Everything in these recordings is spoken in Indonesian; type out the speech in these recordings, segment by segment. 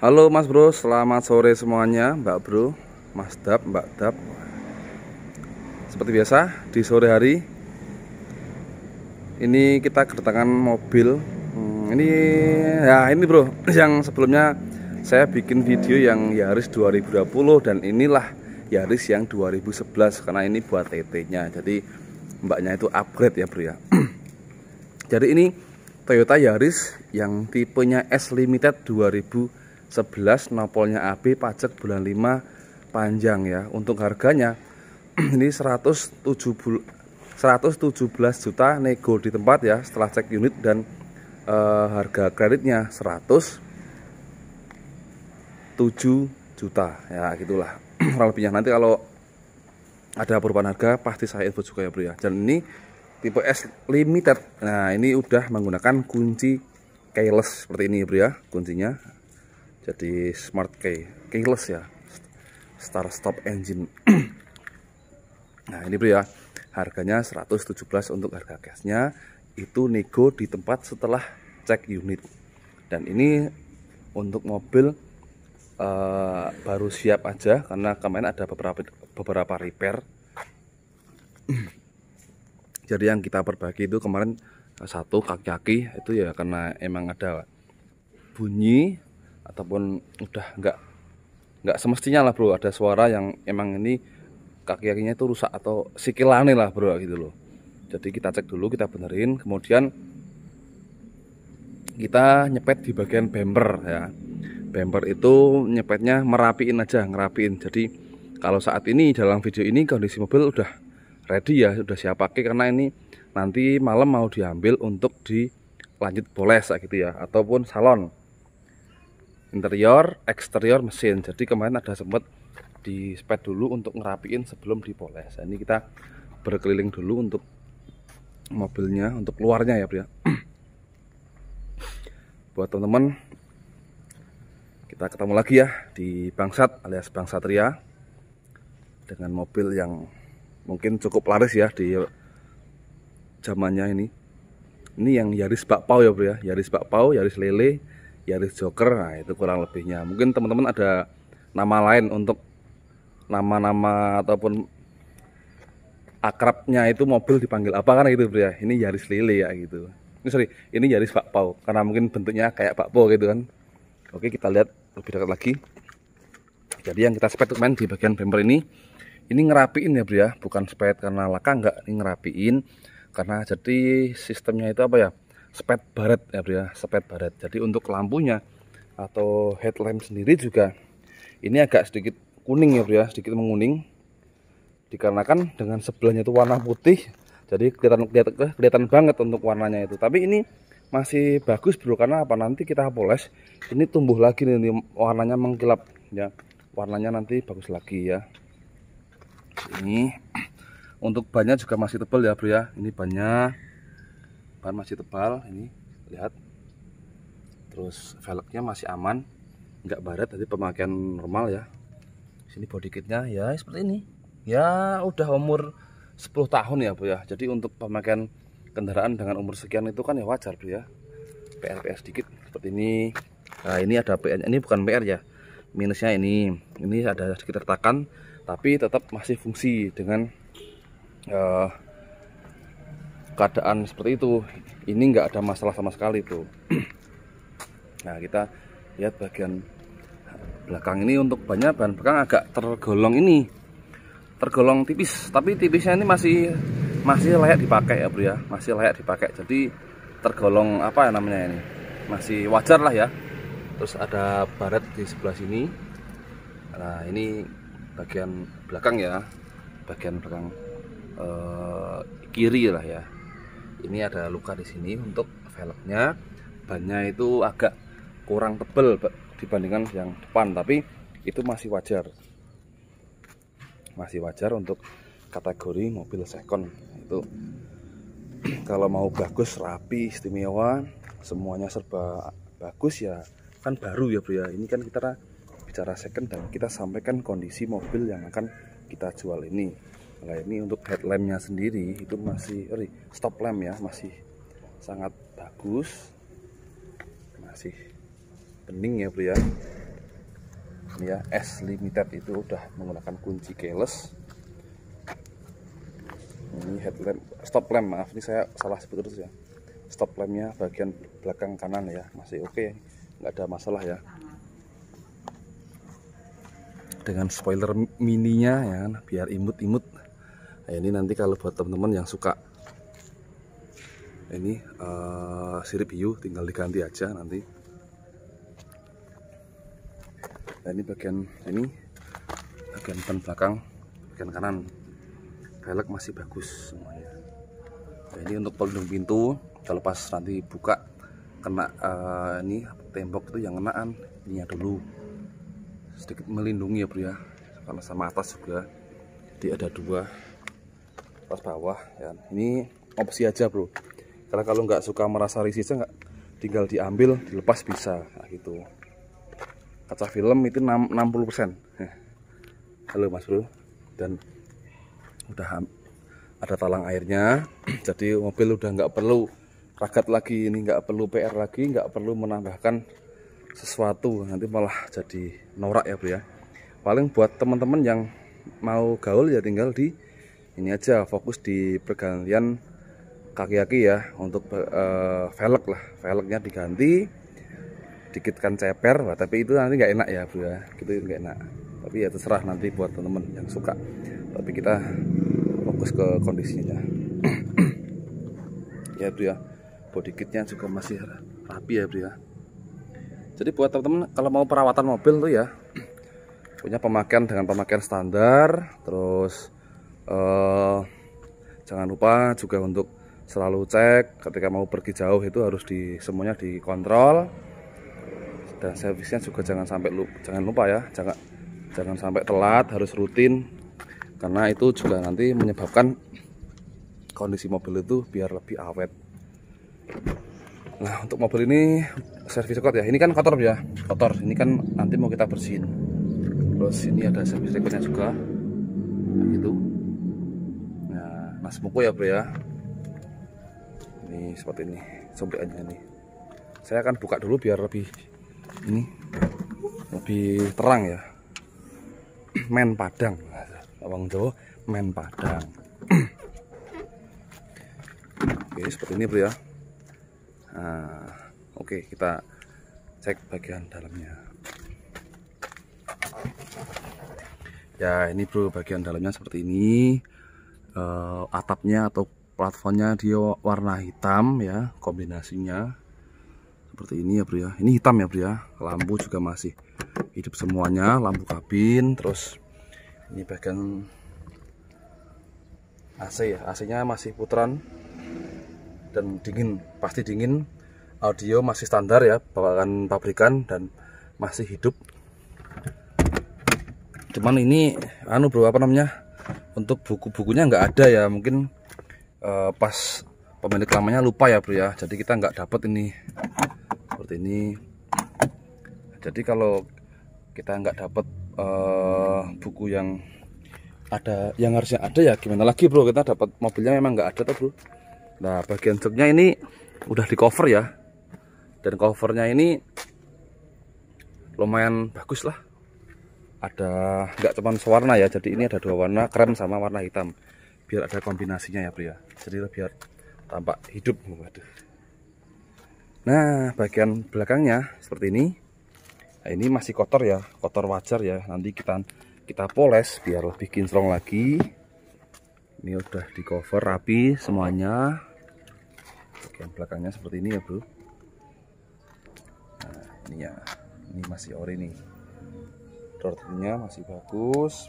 Halo Mas Bro, selamat sore semuanya, Mbak Bro, Mas Dap, Mbak Dap. Seperti biasa di sore hari ini kita kedatangan mobil. Hmm, ini ya ini Bro, yang sebelumnya saya bikin video yang Yaris 2020 dan inilah Yaris yang 2011 karena ini buat TT-nya. Jadi mbaknya itu upgrade ya Bro ya. Jadi ini Toyota Yaris yang tipenya S Limited 2000 11 nopolnya AB pajak bulan 5 panjang ya untuk harganya ini 170 117 juta nego di tempat ya setelah cek unit dan e, harga kreditnya 107 juta ya gitulah lebihnya nanti kalau ada perubahan harga pasti saya info juga ya bro ya dan ini tipe S limited nah ini udah menggunakan kunci keyless seperti ini ya bro ya kuncinya jadi smart key keyless ya start stop engine nah ini bro ya harganya 117 untuk harga gasnya itu nego di tempat setelah cek unit dan ini untuk mobil uh, baru siap aja karena kemarin ada beberapa beberapa repair jadi yang kita perbaiki itu kemarin satu kaki-kaki itu ya karena emang ada bunyi ataupun udah enggak enggak semestinya lah bro ada suara yang emang ini kaki kakinya itu rusak atau sikilane lah bro gitu loh jadi kita cek dulu kita benerin kemudian kita nyepet di bagian bumper ya bumper itu nyepetnya merapiin aja ngerapiin jadi kalau saat ini dalam video ini kondisi mobil udah ready ya udah siap pakai karena ini nanti malam mau diambil untuk dilanjut poles gitu ya ataupun salon interior eksterior mesin jadi kemarin ada sempat di sped dulu untuk ngerapiin sebelum dipoles nah, ini kita berkeliling dulu untuk mobilnya untuk luarnya ya Bro. Ya. buat teman-teman kita ketemu lagi ya di Bangsat alias Bang Satria dengan mobil yang mungkin cukup laris ya di zamannya ini ini yang Yaris Bakpao ya bro ya Yaris Bakpao, Yaris Lele Yaris Joker nah itu kurang lebihnya mungkin teman-teman ada nama lain untuk nama-nama ataupun akrabnya itu mobil dipanggil apa kan gitu bro ya ini Yaris Lele ya gitu ini sorry ini Yaris Pak karena mungkin bentuknya kayak Pak gitu kan oke kita lihat lebih dekat lagi jadi yang kita spek main di bagian bumper ini ini ngerapiin ya bro ya bukan spek karena laka enggak ini ngerapiin karena jadi sistemnya itu apa ya spet baret ya bro ya spet baret jadi untuk lampunya atau headlamp sendiri juga ini agak sedikit kuning ya bro ya sedikit menguning dikarenakan dengan sebelahnya itu warna putih jadi kelihatan kelihatan, kelihatan banget untuk warnanya itu tapi ini masih bagus bro karena apa nanti kita poles ini tumbuh lagi nih warnanya mengkilap ya warnanya nanti bagus lagi ya ini untuk bannya juga masih tebal ya bro ya ini bannya ban masih tebal ini lihat terus velgnya masih aman nggak barat tadi pemakaian normal ya sini body kitnya ya seperti ini ya udah umur 10 tahun ya bu ya jadi untuk pemakaian kendaraan dengan umur sekian itu kan ya wajar bu ya PRPS sedikit seperti ini nah ini ada PR ini bukan PR ya minusnya ini ini ada sedikit retakan tapi tetap masih fungsi dengan uh, keadaan seperti itu ini nggak ada masalah sama sekali tuh nah kita lihat bagian belakang ini untuk banyak bahan belakang agak tergolong ini tergolong tipis tapi tipisnya ini masih masih layak dipakai ya bro ya masih layak dipakai jadi tergolong apa ya namanya ini masih wajar lah ya terus ada baret di sebelah sini nah ini bagian belakang ya bagian belakang eh, kiri lah ya ini ada luka di sini untuk velgnya bannya itu agak kurang tebel dibandingkan yang depan tapi itu masih wajar masih wajar untuk kategori mobil second itu kalau mau bagus rapi istimewa semuanya serba bagus ya kan baru ya bro ya ini kan kita bicara second dan kita sampaikan kondisi mobil yang akan kita jual ini nah ini untuk headlampnya sendiri itu masih sorry, stop lamp ya masih sangat bagus masih bening ya bro ya ini ya S limited itu udah menggunakan kunci keyless ini headlamp stop lamp maaf ini saya salah sebut terus ya stop lampnya bagian belakang kanan ya masih oke okay. nggak ada masalah ya dengan spoiler mininya ya biar imut-imut Nah, ini nanti kalau buat teman-teman yang suka ini uh, sirip hiu tinggal diganti aja nanti nah, ini bagian ini bagian ban belakang bagian kanan velg masih bagus semuanya nah, ini untuk pelindung pintu kalau pas nanti buka kena uh, ini tembok itu yang kenaan ini ya dulu sedikit melindungi ya bro ya kalau sama atas juga jadi ada dua pas bawah ya. ini opsi aja bro karena kalau nggak suka merasa risihnya nggak tinggal diambil dilepas bisa nah, gitu kaca film itu 60 persen eh. halo mas bro dan udah ada talang airnya jadi mobil udah nggak perlu ragat lagi ini nggak perlu PR lagi nggak perlu menambahkan sesuatu nanti malah jadi norak ya bro ya paling buat teman-teman yang mau gaul ya tinggal di ini aja fokus di pergantian kaki-kaki ya untuk uh, velg lah velgnya diganti dikitkan ceper tapi itu nanti nggak enak ya bro ya gitu nggak enak tapi ya terserah nanti buat temen-temen yang suka tapi kita fokus ke kondisinya ya bu ya body kitnya juga masih rapi ya bro ya jadi buat temen-temen kalau mau perawatan mobil tuh ya punya pemakaian dengan pemakaian standar terus uh, jangan lupa juga untuk selalu cek ketika mau pergi jauh itu harus di semuanya dikontrol dan servisnya juga jangan sampai lupa, jangan lupa ya jangan jangan sampai telat harus rutin karena itu juga nanti menyebabkan kondisi mobil itu biar lebih awet nah untuk mobil ini servis record ya ini kan kotor ya kotor ini kan nanti mau kita bersihin terus ini ada servis recordnya juga nah, itu mas buku ya bro ya ini seperti ini aja nih saya akan buka dulu biar lebih ini lebih terang ya men padang abang jawa men padang oke seperti ini bro ya nah, oke kita cek bagian dalamnya ya ini bro bagian dalamnya seperti ini uh, atapnya atau platformnya dia warna hitam ya kombinasinya seperti ini ya bro ya ini hitam ya bro ya lampu juga masih hidup semuanya lampu kabin terus ini bagian AC ya AC nya masih putaran dan dingin pasti dingin audio masih standar ya bahkan pabrikan dan masih hidup cuman ini anu bro apa namanya untuk buku-bukunya nggak ada ya mungkin uh, pas pemilik lamanya lupa ya bro ya jadi kita nggak dapat ini seperti ini jadi kalau kita nggak dapat uh, eh, buku yang ada yang harusnya ada ya gimana lagi bro kita dapat mobilnya memang nggak ada tuh bro nah bagian joknya ini udah di cover ya dan covernya ini lumayan bagus lah ada nggak cuma sewarna ya jadi ini ada dua warna krem sama warna hitam biar ada kombinasinya ya pria ya. jadi biar tampak hidup waduh nah bagian belakangnya seperti ini nah, ini masih kotor ya kotor wajar ya nanti kita kita poles biar lebih kinclong lagi ini udah di cover rapi semuanya bagian belakangnya seperti ini ya bro nah ini ya ini masih ori nih door trimnya masih bagus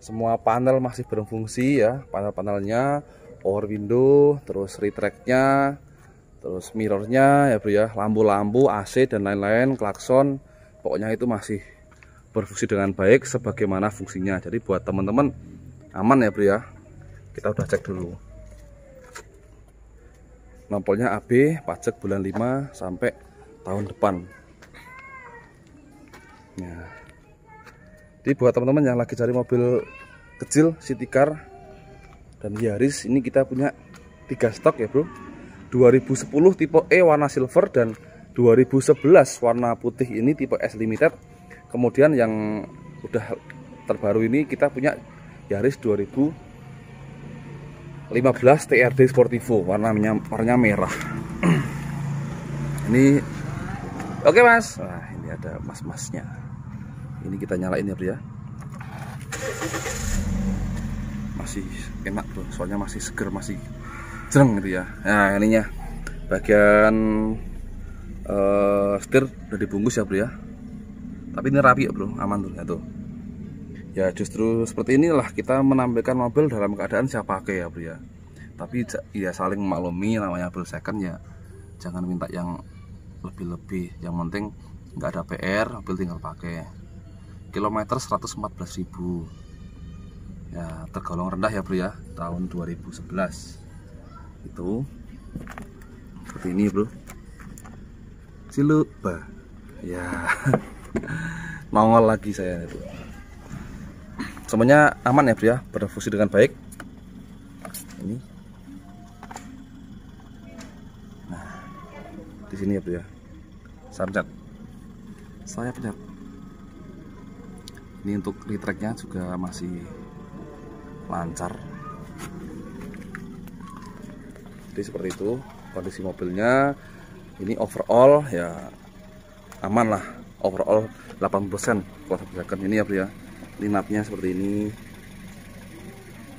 semua panel masih berfungsi ya panel-panelnya power window terus retractnya, terus mirrornya ya bro ya lampu-lampu AC dan lain-lain klakson pokoknya itu masih berfungsi dengan baik sebagaimana fungsinya jadi buat teman-teman aman ya bro ya kita udah cek dulu nampolnya AB pajak bulan 5 sampai tahun depan jadi buat teman-teman yang lagi cari mobil kecil city car dan Yaris ini kita punya tiga stok ya bro 2010 tipe E warna silver dan 2011 warna putih ini tipe S limited kemudian yang udah terbaru ini kita punya Yaris 2015 TRD Sportivo warnanya warnanya merah ini oke okay, mas nah ini ada mas-masnya ini kita nyalain ya pria ya. masih enak tuh soalnya masih seger masih jereng gitu ya nah ininya bagian uh, setir udah dibungkus ya bro ya. tapi ini rapi ya bro aman tuh ya tuh ya justru seperti inilah kita menampilkan mobil dalam keadaan siapa pakai ya bro ya. tapi ya saling maklumi namanya bro second ya jangan minta yang lebih-lebih yang penting nggak ada PR mobil tinggal pakai kilometer 114.000 ya tergolong rendah ya bro ya tahun 2011 itu seperti ini bro silupa ya nongol lagi saya itu semuanya aman ya bro ya berfungsi dengan baik ini nah di sini ya bro ya sarjat saya pencet ini untuk retracknya juga masih lancar jadi seperti itu kondisi mobilnya ini overall ya aman lah overall 8% kuasa second ini ya bro ya ini napnya seperti ini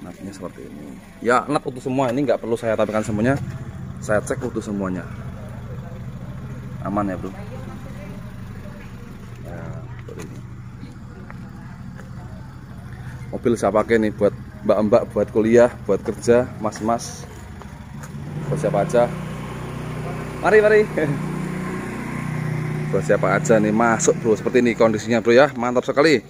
napnya seperti ini ya nap untuk semua ini nggak perlu saya tampilkan semuanya saya cek untuk semuanya aman ya bro mobil saya pakai nih buat mbak-mbak buat kuliah buat kerja mas-mas buat siapa aja mari mari buat siapa aja nih masuk bro seperti ini kondisinya bro ya mantap sekali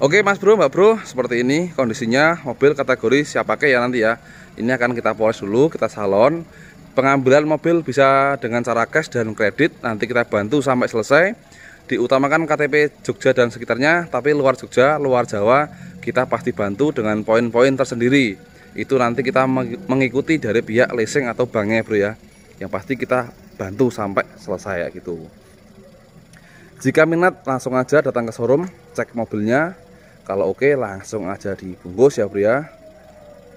oke mas bro mbak bro seperti ini kondisinya mobil kategori siapa pakai ya nanti ya ini akan kita poles dulu kita salon pengambilan mobil bisa dengan cara cash dan kredit nanti kita bantu sampai selesai diutamakan KTP Jogja dan sekitarnya tapi luar Jogja luar Jawa kita pasti bantu dengan poin-poin tersendiri itu nanti kita mengikuti dari pihak leasing atau banknya bro ya yang pasti kita bantu sampai selesai ya gitu jika minat langsung aja datang ke showroom cek mobilnya kalau oke langsung aja dibungkus ya bro ya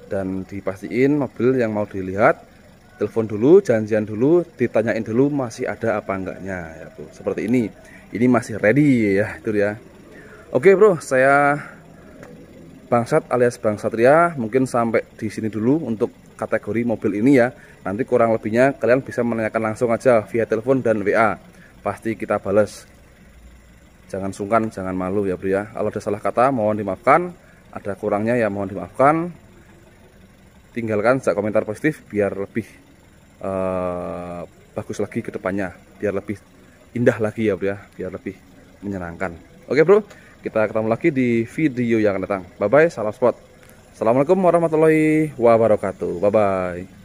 dan dipastiin mobil yang mau dilihat telepon dulu, janjian dulu, ditanyain dulu masih ada apa enggaknya ya bro. Seperti ini, ini masih ready ya itu ya. Oke bro, saya Bangsat alias Bang Satria mungkin sampai di sini dulu untuk kategori mobil ini ya. Nanti kurang lebihnya kalian bisa menanyakan langsung aja via telepon dan WA. Pasti kita balas. Jangan sungkan, jangan malu ya bro ya. Kalau ada salah kata mohon dimaafkan, ada kurangnya ya mohon dimaafkan. Tinggalkan sejak komentar positif biar lebih uh, bagus lagi ke depannya, biar lebih indah lagi ya bro ya, biar lebih menyenangkan. Oke bro, kita ketemu lagi di video yang akan datang. Bye-bye, salam sport. Assalamualaikum warahmatullahi wabarakatuh. Bye-bye.